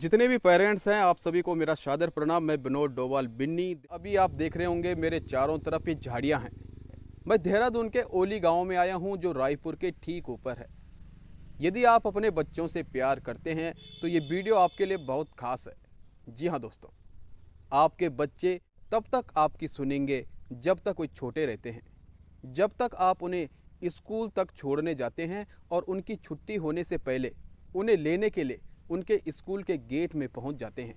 जितने भी पेरेंट्स हैं आप सभी को मेरा शादर प्रणाम मैं विनोद डोवाल बिन्नी अभी आप देख रहे होंगे मेरे चारों तरफ ये झाड़ियाँ हैं मैं देहरादून के ओली गांव में आया हूँ जो रायपुर के ठीक ऊपर है यदि आप अपने बच्चों से प्यार करते हैं तो ये वीडियो आपके लिए बहुत खास है जी हाँ दोस्तों आपके बच्चे तब तक आपकी सुनेंगे जब तक वो छोटे रहते हैं जब तक आप उन्हें स्कूल तक छोड़ने जाते हैं और उनकी छुट्टी होने से पहले उन्हें लेने के लिए उनके स्कूल के गेट में पहुंच जाते हैं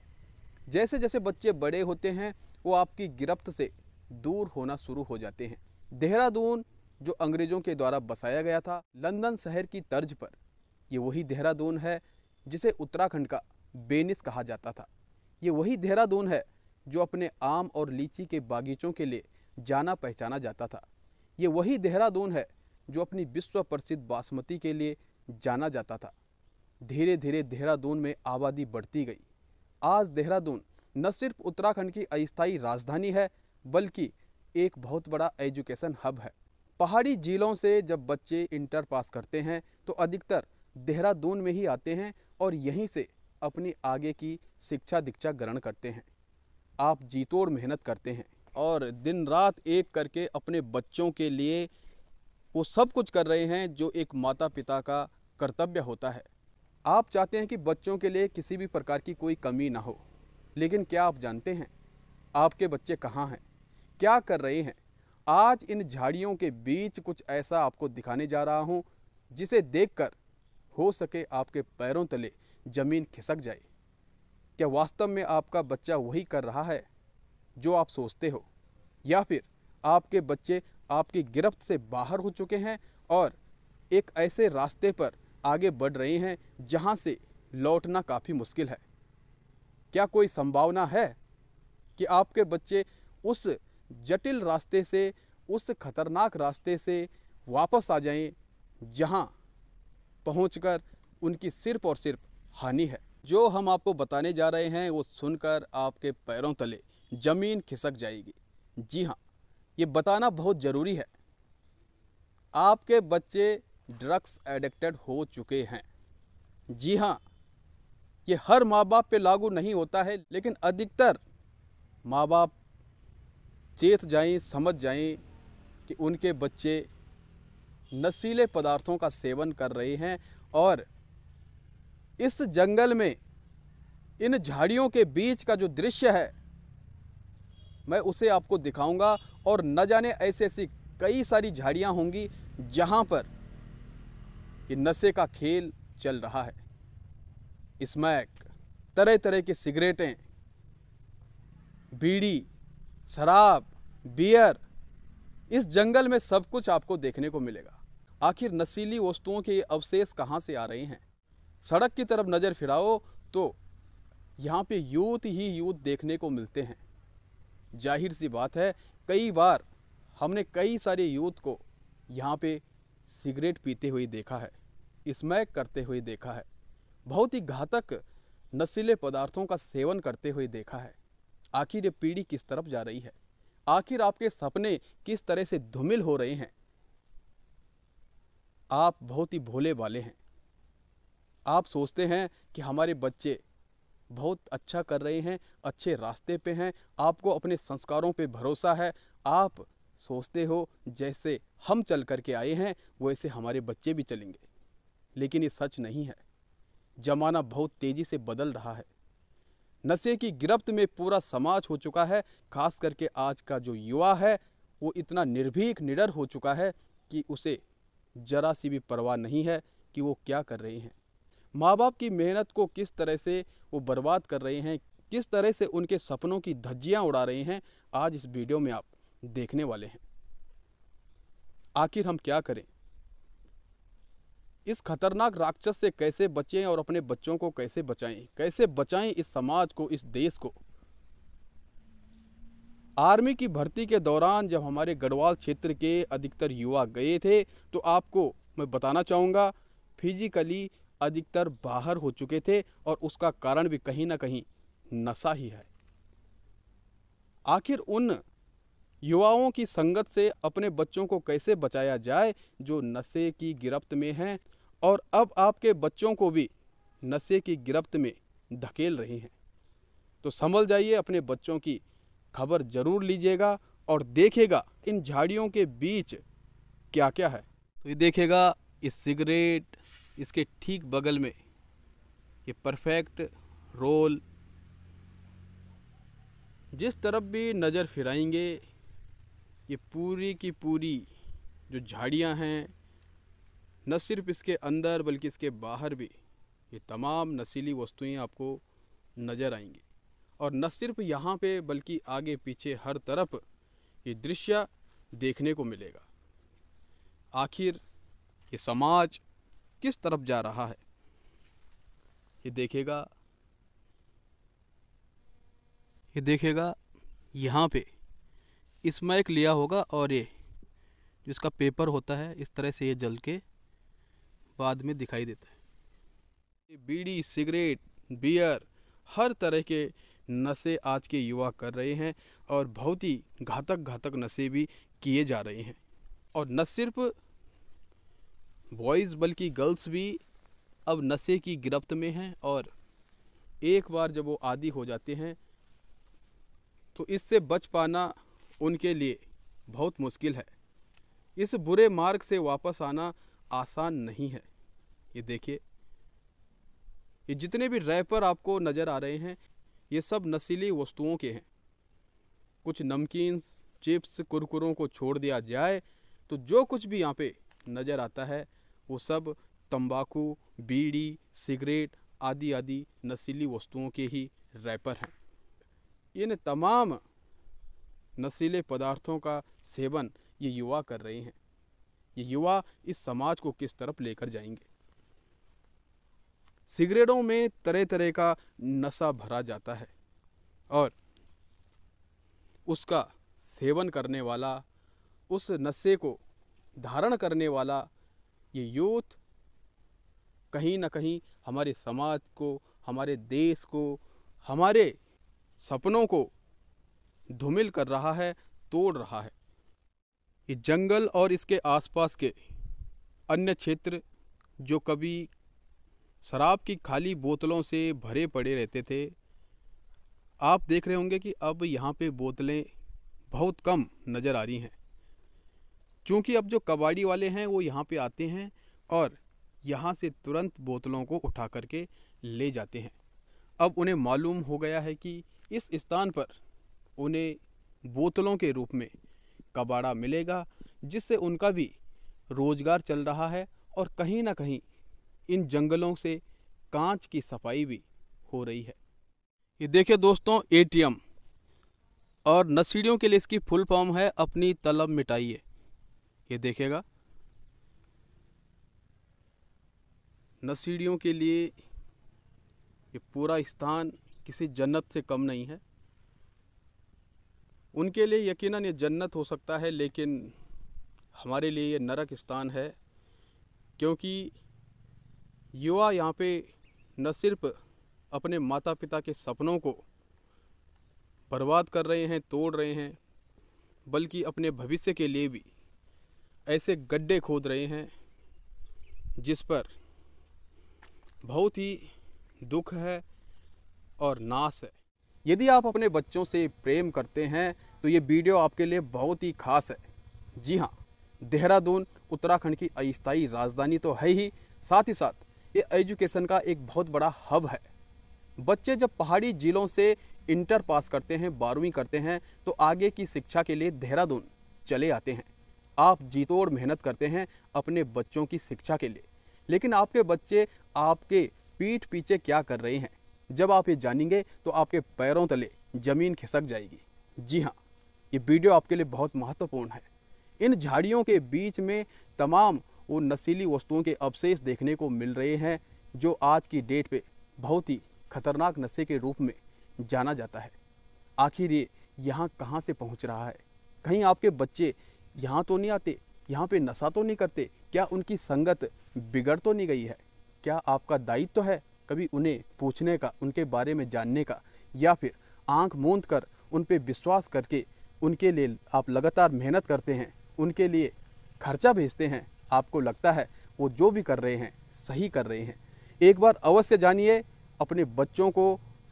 जैसे जैसे बच्चे बड़े होते हैं वो आपकी गिरफ्त से दूर होना शुरू हो जाते हैं देहरादून जो अंग्रेज़ों के द्वारा बसाया गया था लंदन शहर की तर्ज पर ये वही देहरादून है जिसे उत्तराखंड का बेनिस कहा जाता था ये वही देहरादून है जो अपने आम और लीची के बागीचों के लिए जाना पहचाना जाता था ये वही देहरादून है जो अपनी विश्व प्रसिद्ध बासमती के लिए जाना जाता था धीरे धीरे देहरादून में आबादी बढ़ती गई आज देहरादून न सिर्फ उत्तराखंड की अस्थायी राजधानी है बल्कि एक बहुत बड़ा एजुकेशन हब है पहाड़ी जिलों से जब बच्चे इंटर पास करते हैं तो अधिकतर देहरादून में ही आते हैं और यहीं से अपनी आगे की शिक्षा दीक्षा ग्रहण करते हैं आप जीतोड़ मेहनत करते हैं और दिन रात एक करके अपने बच्चों के लिए वो सब कुछ कर रहे हैं जो एक माता पिता का कर्तव्य होता है आप चाहते हैं कि बच्चों के लिए किसी भी प्रकार की कोई कमी ना हो लेकिन क्या आप जानते हैं आपके बच्चे कहाँ हैं क्या कर रहे हैं आज इन झाड़ियों के बीच कुछ ऐसा आपको दिखाने जा रहा हूँ जिसे देखकर हो सके आपके पैरों तले ज़मीन खिसक जाए क्या वास्तव में आपका बच्चा वही कर रहा है जो आप सोचते हो या फिर आपके बच्चे आपकी गिरफ्त से बाहर हो चुके हैं और एक ऐसे रास्ते पर आगे बढ़ रहे हैं जहां से लौटना काफ़ी मुश्किल है क्या कोई संभावना है कि आपके बच्चे उस जटिल रास्ते से उस खतरनाक रास्ते से वापस आ जाएं जहां पहुंचकर उनकी सिर्फ और सिर्फ हानि है जो हम आपको बताने जा रहे हैं वो सुनकर आपके पैरों तले ज़मीन खिसक जाएगी जी हाँ ये बताना बहुत ज़रूरी है आपके बच्चे ड्रग्स एडिक्टेड हो चुके हैं जी हाँ ये हर माँ बाप पे लागू नहीं होता है लेकिन अधिकतर माँ बाप चेत जाएं समझ जाएं कि उनके बच्चे नशीले पदार्थों का सेवन कर रहे हैं और इस जंगल में इन झाड़ियों के बीच का जो दृश्य है मैं उसे आपको दिखाऊंगा और न जाने ऐसी ऐसी कई सारी झाड़ियाँ होंगी जहाँ पर ये नशे का खेल चल रहा है स्मैक तरह तरह के सिगरेटें बीड़ी शराब बियर इस जंगल में सब कुछ आपको देखने को मिलेगा आखिर नशीली वस्तुओं के ये अवशेष कहाँ से आ रहे हैं सड़क की तरफ नज़र फिराओ तो यहाँ पे यूथ ही यूथ देखने को मिलते हैं जाहिर सी बात है कई बार हमने कई सारे यूथ को यहाँ पे सिगरेट पीते हुए देखा है स्मैक करते हुए देखा है बहुत ही घातक नशीले पदार्थों का सेवन करते हुए देखा है आखिर ये पीढ़ी किस तरफ जा रही है आखिर आपके सपने किस तरह से धूमिल हो रहे हैं आप बहुत ही भोले वाले हैं आप सोचते हैं कि हमारे बच्चे बहुत अच्छा कर रहे हैं अच्छे रास्ते पे हैं आपको अपने संस्कारों पे भरोसा है आप सोचते हो जैसे हम चल करके आए हैं वैसे हमारे बच्चे भी चलेंगे लेकिन ये सच नहीं है ज़माना बहुत तेज़ी से बदल रहा है नशे की गिरफ्त में पूरा समाज हो चुका है खास करके आज का जो युवा है वो इतना निर्भीक निडर हो चुका है कि उसे जरा सी भी परवाह नहीं है कि वो क्या कर रहे हैं माँ बाप की मेहनत को किस तरह से वो बर्बाद कर रहे हैं किस तरह से उनके सपनों की धज्जियाँ उड़ा रहे हैं आज इस वीडियो में आप देखने वाले हैं आखिर हम क्या करें इस खतरनाक राक्षस से कैसे बचें और अपने बच्चों को कैसे बचाएं कैसे बचाएं इस समाज को इस देश को आर्मी की भर्ती के दौरान जब हमारे गढ़वाल क्षेत्र के अधिकतर युवा गए थे तो आपको मैं बताना चाहूँगा फिजिकली अधिकतर बाहर हो चुके थे और उसका कारण भी कहीं ना कहीं नशा ही है आखिर उन युवाओं की संगत से अपने बच्चों को कैसे बचाया जाए जो नशे की गिरफ्त में हैं और अब आपके बच्चों को भी नशे की गिरफ्त में धकेल रही हैं तो संभल जाइए अपने बच्चों की खबर ज़रूर लीजिएगा और देखेगा इन झाड़ियों के बीच क्या क्या है तो ये देखेगा इस सिगरेट इसके ठीक बगल में ये परफेक्ट रोल जिस तरफ भी नज़र फिराएंगे ये पूरी की पूरी जो झाड़ियाँ हैं न सिर्फ इसके अंदर बल्कि इसके बाहर भी ये तमाम नशीली वस्तुएं आपको नज़र आएंगी और न सिर्फ यहाँ पे बल्कि आगे पीछे हर तरफ ये दृश्य देखने को मिलेगा आखिर ये समाज किस तरफ जा रहा है ये देखेगा ये देखेगा यहाँ पे इसमें एक लिया होगा और ये जिसका पेपर होता है इस तरह से ये जल के बाद में दिखाई देता है बीड़ी सिगरेट बियर हर तरह के नशे आज के युवा कर रहे हैं और बहुत ही घातक घातक नशे भी किए जा रहे हैं और न सिर्फ बॉयज़ बल्कि गर्ल्स भी अब नशे की गिरफ्त में हैं और एक बार जब वो आदि हो जाते हैं तो इससे बच पाना उनके लिए बहुत मुश्किल है इस बुरे मार्ग से वापस आना आसान नहीं है ये देखिए ये जितने भी रैपर आपको नज़र आ रहे हैं ये सब नशीली वस्तुओं के हैं कुछ नमकीन चिप्स कुरकुरों को छोड़ दिया जाए तो जो कुछ भी यहाँ पे नज़र आता है वो सब तंबाकू बीड़ी सिगरेट आदि आदि नशीली वस्तुओं के ही रैपर हैं इन तमाम नशीले पदार्थों का सेवन ये युवा कर रहे हैं ये युवा इस समाज को किस तरफ लेकर जाएंगे सिगरेटों में तरह तरह का नशा भरा जाता है और उसका सेवन करने वाला उस नशे को धारण करने वाला ये यूथ कहीं ना कहीं हमारे समाज को हमारे देश को हमारे सपनों को धूमिल कर रहा है तोड़ रहा है ये जंगल और इसके आसपास के अन्य क्षेत्र जो कभी शराब की खाली बोतलों से भरे पड़े रहते थे आप देख रहे होंगे कि अब यहाँ पे बोतलें बहुत कम नज़र आ रही हैं क्योंकि अब जो कबाड़ी वाले हैं वो यहाँ पे आते हैं और यहाँ से तुरंत बोतलों को उठा करके ले जाते हैं अब उन्हें मालूम हो गया है कि इस स्थान पर उन्हें बोतलों के रूप में कबाड़ा मिलेगा जिससे उनका भी रोजगार चल रहा है और कहीं ना कहीं इन जंगलों से कांच की सफाई भी हो रही है ये देखिए दोस्तों एटीएम और नसीड़ियों के लिए इसकी फुल फॉर्म है अपनी तलब मिटाइए ये देखेगा नसीड़ियों के लिए ये पूरा स्थान किसी जन्नत से कम नहीं है उनके लिए यकीनन ये जन्नत हो सकता है लेकिन हमारे लिए ये नरक स्थान है क्योंकि युवा यहाँ पे न सिर्फ अपने माता पिता के सपनों को बर्बाद कर रहे हैं तोड़ रहे हैं बल्कि अपने भविष्य के लिए भी ऐसे गड्ढे खोद रहे हैं जिस पर बहुत ही दुख है और नाश है यदि आप अपने बच्चों से प्रेम करते हैं तो ये वीडियो आपके लिए बहुत ही खास है जी हाँ देहरादून उत्तराखंड की अस्थायी राजधानी तो है ही साथ ही साथ ये एजुकेशन का एक बहुत बड़ा हब है बच्चे जब पहाड़ी जिलों से इंटर पास करते हैं बारहवीं करते हैं तो आगे की शिक्षा के लिए देहरादून चले आते हैं आप जीतोड़ मेहनत करते हैं अपने बच्चों की शिक्षा के लिए लेकिन आपके बच्चे आपके पीठ पीछे क्या कर रहे हैं जब आप ये जानेंगे तो आपके पैरों तले ज़मीन खिसक जाएगी जी हाँ ये वीडियो आपके लिए बहुत महत्वपूर्ण है इन झाड़ियों के बीच में तमाम वो नशीली वस्तुओं के अवशेष देखने को मिल रहे हैं जो आज की डेट पे बहुत ही खतरनाक नशे के रूप में जाना जाता है आखिर ये यहाँ कहाँ से पहुँच रहा है कहीं आपके बच्चे यहाँ तो नहीं आते यहाँ पे नशा तो नहीं करते क्या उनकी संगत बिगड़ तो नहीं गई है क्या आपका दायित्व तो है कभी उन्हें पूछने का उनके बारे में जानने का या फिर आंख मूंद कर उन पर विश्वास करके उनके लिए आप लगातार मेहनत करते हैं उनके लिए खर्चा भेजते हैं आपको लगता है वो जो भी कर रहे हैं सही कर रहे हैं एक बार अवश्य जानिए अपने बच्चों को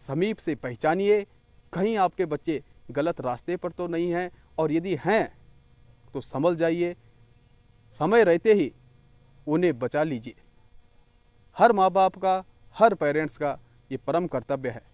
समीप से पहचानिए कहीं आपके बच्चे गलत रास्ते पर तो नहीं हैं और यदि हैं तो संभल जाइए समय रहते ही उन्हें बचा लीजिए हर माँ बाप का हर पेरेंट्स का ये परम कर्तव्य है